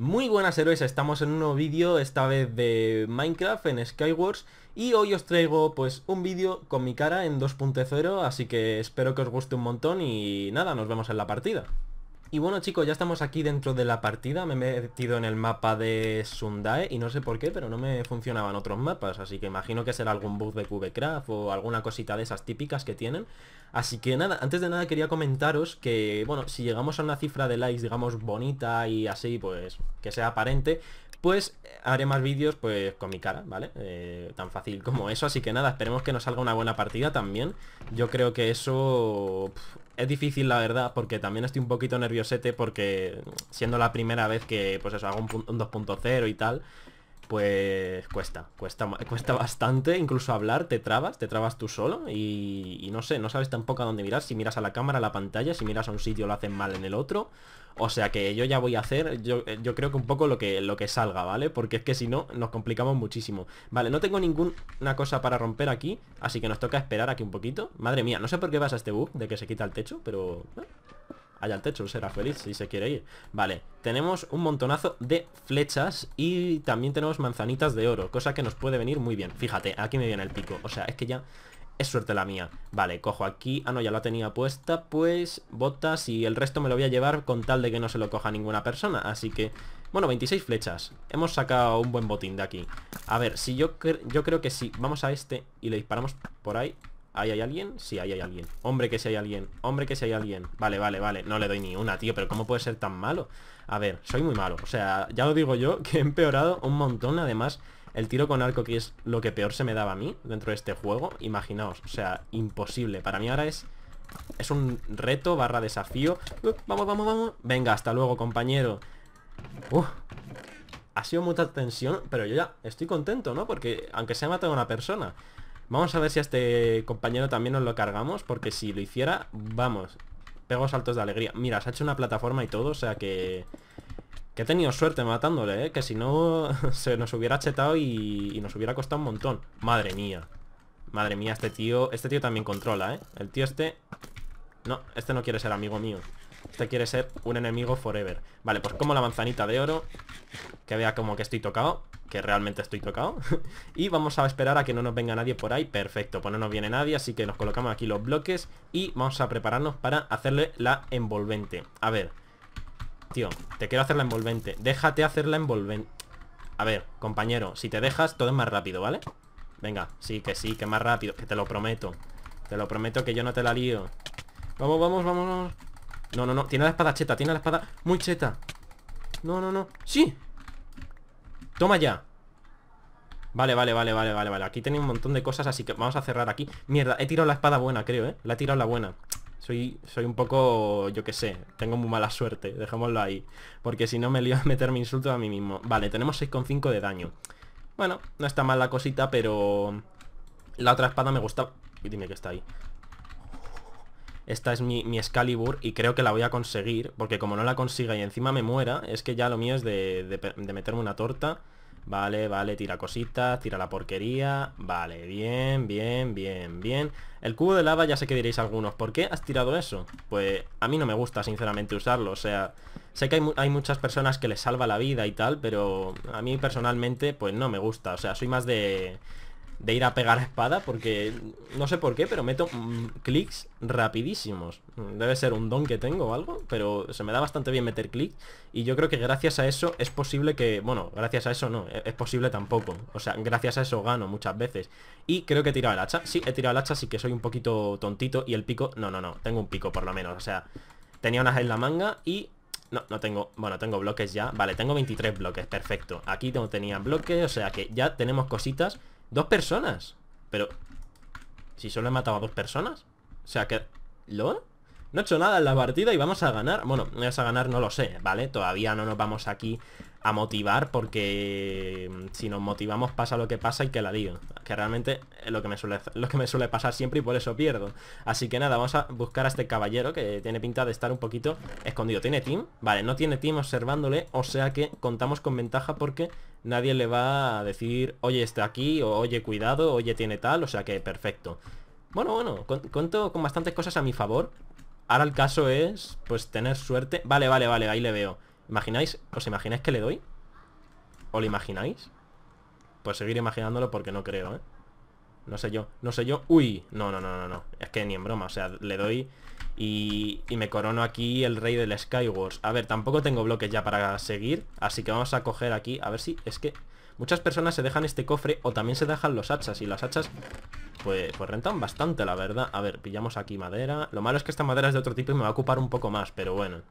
Muy buenas héroes, estamos en un nuevo vídeo, esta vez de Minecraft en Skywars Y hoy os traigo pues un vídeo con mi cara en 2.0, así que espero que os guste un montón y nada, nos vemos en la partida y bueno chicos, ya estamos aquí dentro de la partida Me he metido en el mapa de Sundae Y no sé por qué, pero no me funcionaban otros mapas Así que imagino que será algún bug de craft O alguna cosita de esas típicas que tienen Así que nada, antes de nada quería comentaros que, bueno, si llegamos a una cifra de likes, digamos, bonita y así, pues, que sea aparente pues haré más vídeos pues con mi cara, ¿vale? Eh, tan fácil como eso, así que nada, esperemos que nos salga una buena partida también. Yo creo que eso es difícil la verdad porque también estoy un poquito nerviosete porque siendo la primera vez que pues hago un, un 2.0 y tal pues cuesta, cuesta, cuesta bastante, incluso hablar, te trabas, te trabas tú solo y, no sé, no sabes tampoco a dónde mirar, si miras a la cámara, a la pantalla, si miras a un sitio lo hacen mal en el otro, o sea que yo ya voy a hacer, eh, yo, creo que un poco lo que, lo que salga, ¿vale? Porque es que si no, nos complicamos muchísimo. Vale, no tengo ninguna cosa para romper aquí, así que nos toca esperar aquí un poquito. Madre mía, no sé por qué vas a este bug de que se quita el techo, pero allá al techo, será feliz si se quiere ir. Vale, tenemos un montonazo de flechas y también tenemos manzanitas de oro, cosa que nos puede venir muy bien. Fíjate, aquí me viene el pico, o sea, es que ya es suerte la mía. Vale, cojo aquí, ah no, ya la tenía puesta, pues botas y el resto me lo voy a llevar con tal de que no se lo coja ninguna persona, así que... Bueno, 26 flechas, hemos sacado un buen botín de aquí A ver, si yo, yo creo que si vamos a este y le disparamos por ahí ¿Ahí hay alguien? Sí, ahí hay alguien Hombre que si hay alguien, hombre que si hay alguien Vale, vale, vale, no le doy ni una, tío Pero ¿cómo puede ser tan malo? A ver, soy muy malo O sea, ya lo digo yo, que he empeorado un montón Además, el tiro con arco Que es lo que peor se me daba a mí dentro de este juego Imaginaos, o sea, imposible Para mí ahora es... Es un reto barra desafío Vamos, vamos, vamos Venga, hasta luego, compañero Ha sido mucha tensión Pero yo ya estoy contento, ¿no? Porque aunque se ha matado una persona Vamos a ver si a este compañero también nos lo cargamos, porque si lo hiciera, vamos, pego saltos de alegría. Mira, se ha hecho una plataforma y todo, o sea que... Que he tenido suerte matándole, ¿eh? Que si no, se nos hubiera chetado y, y nos hubiera costado un montón. Madre mía. Madre mía, este tío... Este tío también controla, ¿eh? El tío este... No, este no quiere ser amigo mío. Este quiere ser un enemigo forever. Vale, pues como la manzanita de oro. Que vea como que estoy tocado que realmente estoy tocado Y vamos a esperar a que no nos venga nadie por ahí Perfecto, pues no nos viene nadie Así que nos colocamos aquí los bloques Y vamos a prepararnos para hacerle la envolvente A ver Tío, te quiero hacer la envolvente Déjate hacer la envolvente A ver, compañero, si te dejas todo es más rápido, ¿vale? Venga, sí, que sí, que más rápido Que te lo prometo Te lo prometo que yo no te la lío Vamos, vamos, vamos, No, no, no, tiene la espada cheta, tiene la espada muy cheta No, no, no, sí Toma ya Vale, vale, vale, vale, vale, vale Aquí tenía un montón de cosas, así que vamos a cerrar aquí Mierda, he tirado la espada buena, creo, ¿eh? La he tirado la buena soy, soy un poco, yo qué sé, tengo muy mala suerte, dejémoslo ahí Porque si no me lío a meterme insulto a mí mismo Vale, tenemos 6,5 de daño Bueno, no está mal la cosita, pero... La otra espada me gusta... Dime que está ahí esta es mi, mi, Excalibur y creo que la voy a conseguir, porque como no la consiga y encima me muera, es que ya lo mío es de, meterme una torta. Vale, vale, tira cositas, tira la porquería Vale, bien, bien, bien, bien El cubo de lava ya sé que diréis algunos ¿Por qué has tirado eso? Pues a mí no me gusta sinceramente usarlo O sea, sé que hay, hay, muchas personas que les salva la vida y tal Pero a mí personalmente pues no me gusta O sea, soy más de de ir a pegar espada porque no sé por qué, pero meto mm, clics rapidísimos. Debe ser un don que tengo o algo, pero se me da bastante bien meter clics y yo creo que gracias a eso es posible que, bueno, gracias a eso no, e-, es posible tampoco. O sea, gracias a eso gano muchas veces. Y creo que he tirado el hacha. Sí, he tirado el hacha, Así que soy un poquito tontito y el pico, no, no, no, tengo un pico por lo menos, o sea, tenía unas en la manga y no, no tengo, bueno, tengo bloques ya Vale, tengo 23 bloques, perfecto Aquí no tenía bloques, o sea que ya tenemos cositas Dos personas Pero Si solo he matado a dos personas O sea que lo. No he hecho nada en la partida y vamos a ganar Bueno, vamos a ganar no lo sé, ¿vale? Todavía no nos vamos aquí a motivar Porque mm, si nos motivamos pasa lo que pasa y que la digo... Que realmente es lo que me suele, lo que me suele pasar siempre y por eso pierdo Así que nada, vamos a buscar a este caballero Que tiene pinta de estar un poquito escondido ¿Tiene team? Vale, no tiene team observándole O sea que contamos con ventaja porque nadie le va a decir Oye, está aquí, o oye, cuidado, oye, tiene tal O sea que perfecto bueno, bueno, cuento con bastantes cosas a mi favor Ahora el caso es, pues, tener suerte Vale, vale, vale, ahí le veo ¿Imagináis? ¿Os imagináis que le doy? ¿O lo imagináis? Pues seguir imaginándolo porque no creo, ¿eh? No sé yo, no sé yo Uy, no, no, no, no, no Es que ni en broma, o sea, le doy y, y me corono aquí el rey del Skywars A ver, tampoco tengo bloques ya para seguir Así que vamos a coger aquí A ver si, es que muchas personas se dejan este cofre O también se dejan los hachas Y las hachas pues, rentan bastante, la verdad A ver, pillamos aquí madera Lo malo es que esta madera es de otro tipo y me va a ocupar un poco más Pero bueno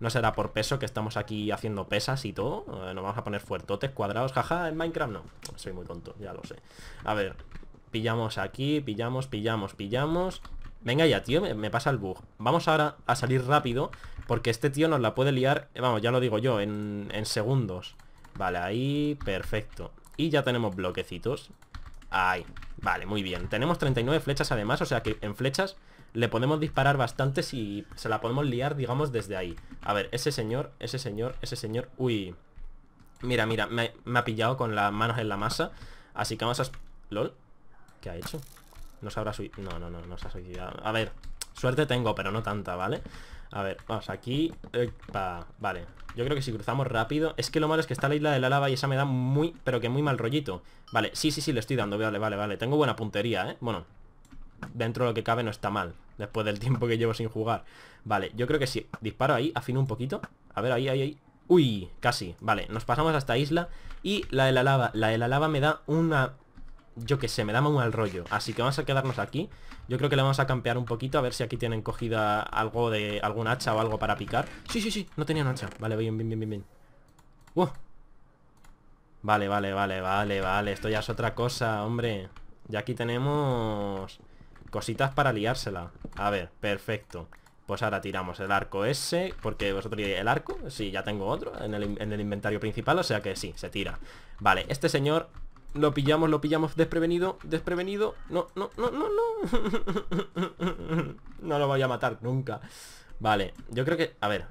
no será por peso que estamos aquí haciendo pesas y todo eh, Nos vamos a poner fuertotes, cuadrados Jaja, en Minecraft no Soy muy tonto, ya lo sé A ver, pillamos aquí, pillamos, pillamos, pillamos Venga ya, tío, me, pasa el bug Vamos ahora a salir rápido Porque este tío nos la puede liar eh, Vamos, ya lo digo yo, en, en segundos Vale, ahí, perfecto Y ya tenemos bloquecitos Ahí Vale, muy bien. Tenemos 39 flechas además, o sea que en flechas le podemos disparar bastante si se la podemos liar, digamos, desde ahí. A ver, ese señor, ese señor, ese señor... Uy. Mira, mira, me, ha pillado con las manos en la masa. Así que vamos a... ¿Lol? ¿Qué ha hecho? No sabrá habrá No, no, no, no se ha suicidado. A ver, suerte tengo, pero no tanta, ¿vale? vale a ver, vamos aquí eh, Vale, yo creo que si cruzamos rápido Es que lo malo es que está la isla de la lava y esa me da muy, pero que muy mal rollito Vale, sí, sí, sí, le estoy dando, vale, vale, vale Tengo buena puntería, ¿eh? Bueno, dentro de lo que cabe no está mal Después del tiempo que llevo sin jugar Vale, yo creo que si disparo ahí, afino un poquito A ver, ahí, ahí, ahí Uy, casi, vale, nos pasamos a esta isla Y la de la lava, la de la lava me da una yo qué sé, me da muy mal rollo. Así que vamos a quedarnos aquí. Yo creo que le vamos a campear un poquito, a ver si aquí tienen cogida algo de algún hacha o algo para picar. Sí, sí, sí, no tenían hacha. Vale, bien, bien, bien, bien. Uh. Vale, vale, vale, vale, vale. Esto ya es otra cosa, hombre. Ya aquí tenemos cositas para liársela. A ver, perfecto. Pues ahora tiramos el arco ese, porque vosotros ¿el arco? Sí, ya tengo otro en el, en el inventario principal, o sea que sí, se tira. Vale, este señor lo pillamos, lo pillamos desprevenido, desprevenido. No, no, no, no, no. no lo voy a matar nunca. Vale, yo creo que... A ver,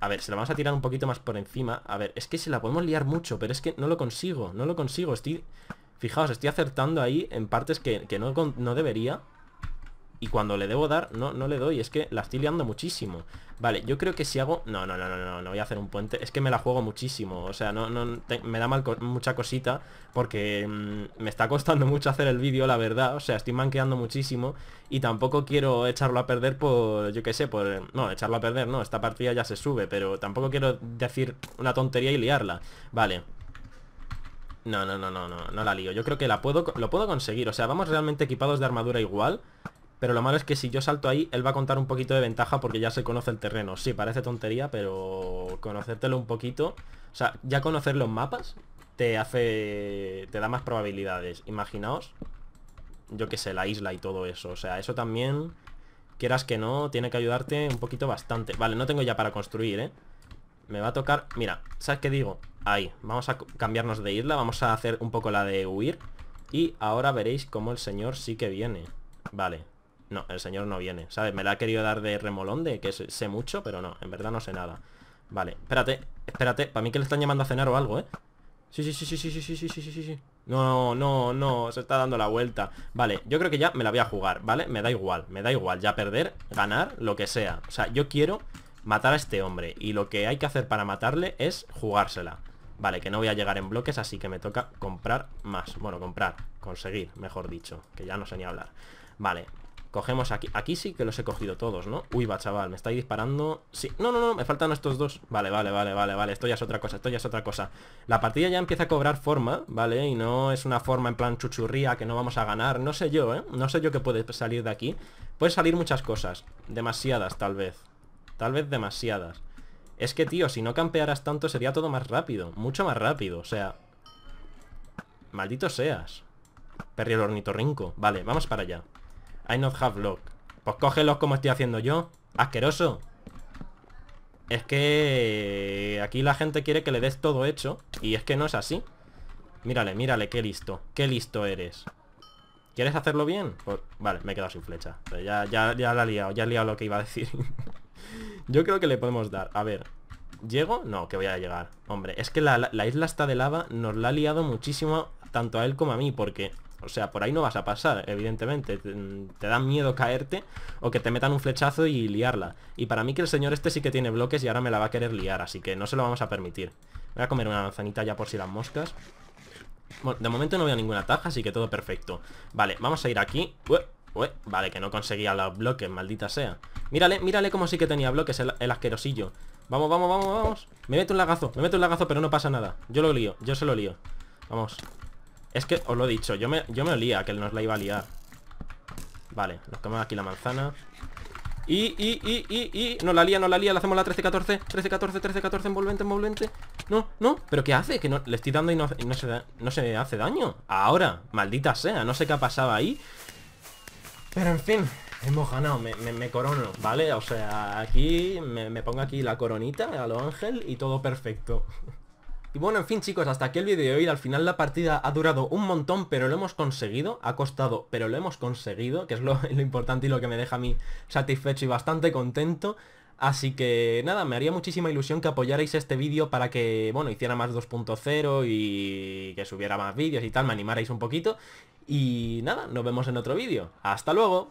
a ver, se la vamos a tirar un poquito más por encima. A ver, es que se la podemos liar mucho, pero es que no lo consigo, no lo consigo. Estoy... Fijaos, estoy acertando ahí en partes que, no, no debería. Y cuando le debo dar, no, no le doy Es que la estoy liando muchísimo Vale, yo creo que si hago... No, no, no, no, no, no voy a hacer un puente Es que me la juego muchísimo O sea, no, me da mal mucha cosita Porque mm, me está costando mucho hacer el vídeo, la verdad O sea, estoy manqueando muchísimo Y tampoco quiero echarlo a perder por... Yo qué sé, por... No, echarlo a perder, no Esta partida ya se sube Pero tampoco quiero decir una tontería y liarla Vale, no, no, no, no, no, no la lío Yo creo que la puedo, lo puedo conseguir O sea, vamos realmente equipados de armadura igual pero lo malo es que si yo salto ahí, él va a contar un poquito de ventaja porque ya se conoce el terreno. Sí, parece tontería, pero conocértelo un poquito... O sea, ya conocer los mapas te hace... te da más probabilidades. Imaginaos, yo qué sé, la isla y todo eso. O sea, eso también, quieras que no, tiene que ayudarte un poquito bastante. Vale, no tengo ya para construir, ¿eh? Me va a tocar... Mira, ¿sabes qué digo? Ahí, vamos a cambiarnos de isla, vamos a hacer un poco la de huir. Y ahora veréis cómo el señor sí que viene. Vale, no, el señor no viene, ¿sabes? Me la ha querido dar de remolón, de que sé mucho, pero no, en verdad no sé nada. Vale, espérate, espérate, para mí que le están llamando a cenar o algo, ¿eh? Sí, sí, sí, sí, sí, sí, sí, sí, sí, sí, sí. No, no, no, se está dando la vuelta. Vale, yo creo que ya me la voy a jugar, ¿vale? Me da igual, me da igual, ya perder, ganar, lo que sea. O sea, yo quiero matar a este hombre y lo que hay que hacer para matarle es jugársela. Vale, que no voy a llegar en bloques, así que me toca comprar más. Bueno, comprar, conseguir, mejor dicho, que ya no sé ni hablar. Vale, Cogemos aquí. Aquí sí que los he cogido todos, ¿no? Uy, va, chaval, me estáis disparando. Sí. No, no, no, me faltan estos dos. Vale, vale, vale, vale, vale. Esto ya es otra cosa, esto ya es otra cosa. La partida ya empieza a cobrar forma, ¿vale? Y no es una forma en plan chuchurría que no vamos a ganar. No sé yo, ¿eh? No sé yo qué puede salir de aquí. Puede salir muchas cosas. Demasiadas, tal vez. Tal vez demasiadas. Es que, tío, si no campearas tanto sería todo más rápido. Mucho más rápido, o sea... Maldito seas. Perry el ornitorrinco. Vale, vamos para allá. I not have luck. Pues cógelos como estoy haciendo yo. Asqueroso. Es que aquí la gente quiere que le des todo hecho Y es que no es así Mírale, mírale, qué listo, qué listo eres ¿Quieres hacerlo bien? Pues vale, me he quedado sin flecha ya, ya, la he liado, ya he liado lo que iba a decir Yo creo que le podemos dar A ver, ¿llego? No, que voy a llegar Hombre, es que la, la isla está de lava Nos la ha liado muchísimo Tanto a él como a mí, porque o sea, por ahí no vas a pasar, evidentemente. Te, da miedo caerte o que te metan un flechazo y liarla. Y para mí que el señor este sí que tiene bloques y ahora me la va a querer liar, así que no se lo vamos a permitir. Voy a comer una manzanita ya por si las moscas. de momento no veo ninguna taja, así que todo perfecto. Vale, vamos a ir aquí. Vale, que no conseguía los bloques, maldita sea. Mírale, mírale como sí que tenía bloques el, el asquerosillo. Vamos, vamos, vamos, vamos. Me meto un lagazo, me meto un lagazo, pero no pasa nada. Yo lo lío, yo se lo lío. Vamos, es que os lo he dicho, yo me, yo me olía que nos la iba a liar Vale, nos comemos aquí la manzana y, y, y, y, y, no la lía, no la lía, le hacemos la 13-14 13-14, 13-14, envolvente, envolvente No, no, pero ¿qué hace? Que no, le estoy dando y no, se, hace daño Ahora, maldita sea, no sé qué ha pasado ahí Pero en fin, hemos ganado, me, me, corono, ¿vale? O sea, aquí me, pongo aquí la coronita a lo ángel y todo perfecto y bueno, en fin chicos, hasta aquí el vídeo de hoy, al final la partida ha durado un montón, pero lo hemos conseguido, ha costado, pero lo hemos conseguido, que es lo, importante y lo que me deja a mí satisfecho y bastante contento. Así que nada, me haría muchísima ilusión que apoyarais este vídeo para que, bueno, hiciera más 2.0 y que subiera más vídeos y tal, me animarais un poquito. Y nada, nos vemos en otro vídeo. ¡Hasta luego!